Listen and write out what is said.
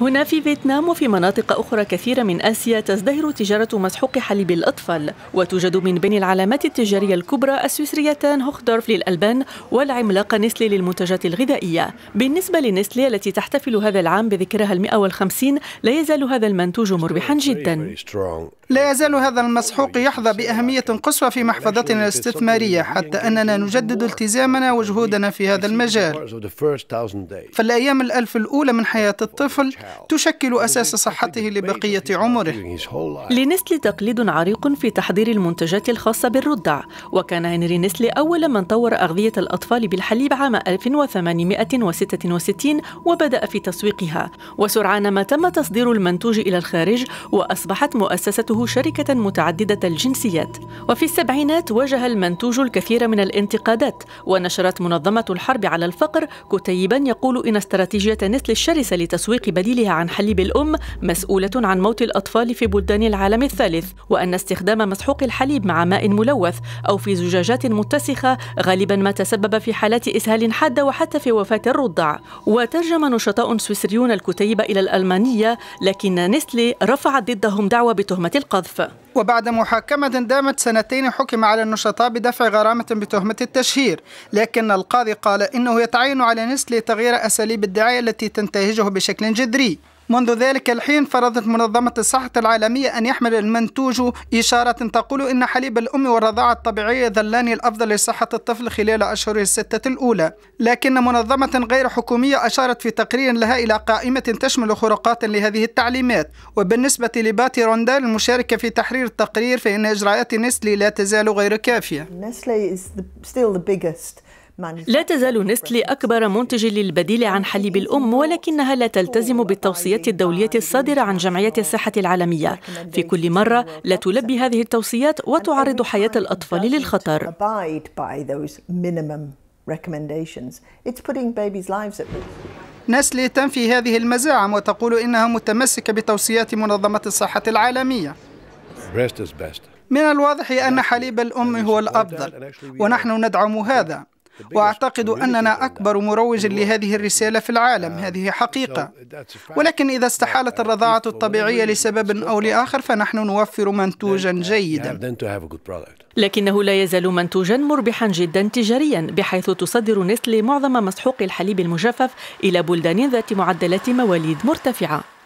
هنا في فيتنام وفي مناطق أخرى كثيرة من آسيا تزدهر تجارة مسحوق حليب الأطفال وتوجد من بين العلامات التجارية الكبرى السويسريتان هوخدورف للألبان والعملاق نسلي للمنتجات الغذائية بالنسبة لنسلي التي تحتفل هذا العام بذكرها المئة والخمسين لا يزال هذا المنتوج مربحا جدا لا يزال هذا المسحوق يحظى بأهمية قصوى في محفظتنا الاستثمارية حتى أننا نجدد التزامنا وجهودنا في هذا المجال فالأيام الألف الأولى من حياة الطفل تشكل أساس صحته لبقية عمره لنسلي تقليد عريق في تحضير المنتجات الخاصة بالرضع وكان هنري نسلي أول من طور أغذية الأطفال بالحليب عام 1866 وبدأ في تسويقها وسرعان ما تم تصدير المنتوج إلى الخارج وأصبحت مؤسسته شركة متعددة الجنسيات وفي السبعينات واجه المنتوج الكثير من الانتقادات ونشرت منظمة الحرب على الفقر كتيبا يقول إن استراتيجية نسل الشرسة لتسويق بديل تنزلها عن حليب الأم مسؤولة عن موت الأطفال في بلدان العالم الثالث وأن استخدام مسحوق الحليب مع ماء ملوث أو في زجاجات متسخة غالبا ما تسبب في حالات إسهال حادة وحتى في وفاة الرضع وترجم نشطاء سويسريون الكتيب إلى الألمانية لكن نسلي رفعت ضدهم دعوى بتهمة القذف وبعد محاكمة دامت سنتين حكم على النشطاء بدفع غرامة بتهمة التشهير لكن القاضي قال إنه يتعين على نسلي تغيير أساليب الدعاية التي تنتهجه بشكل جذري منذ ذلك الحين فرضت منظمة الصحة العالمية أن يحمل المنتوج إشارة تقول إن حليب الأم والرضاعة الطبيعية ذلان الأفضل لصحة الطفل خلال أشهر الستة الأولى لكن منظمة غير حكومية أشارت في تقرير لها إلى قائمة تشمل خروقات لهذه التعليمات وبالنسبة لباتي روندال المشاركة في تحرير التقرير فإن إجراءات نسلي لا تزال غير كافية is the, still the biggest لا تزال نستلي أكبر منتج للبديل عن حليب الأم ولكنها لا تلتزم بالتوصيات الدولية الصادرة عن جمعية الصحة العالمية في كل مرة لا تلبي هذه التوصيات وتعرض حياة الأطفال للخطر نسلي تنفي هذه المزاعم وتقول إنها متمسكة بتوصيات منظمة الصحة العالمية من الواضح أن حليب الأم هو الأفضل ونحن ندعم هذا وأعتقد أننا أكبر مروج لهذه الرسالة في العالم آه، هذه حقيقة ولكن إذا استحالت الرضاعة الطبيعية لسبب أو لآخر فنحن نوفر منتوجا جيدا لكنه لا يزال منتوجا مربحا جدا تجاريا بحيث تصدر نسل معظم مسحوق الحليب المجفف إلى بلدان ذات معدلات مواليد مرتفعة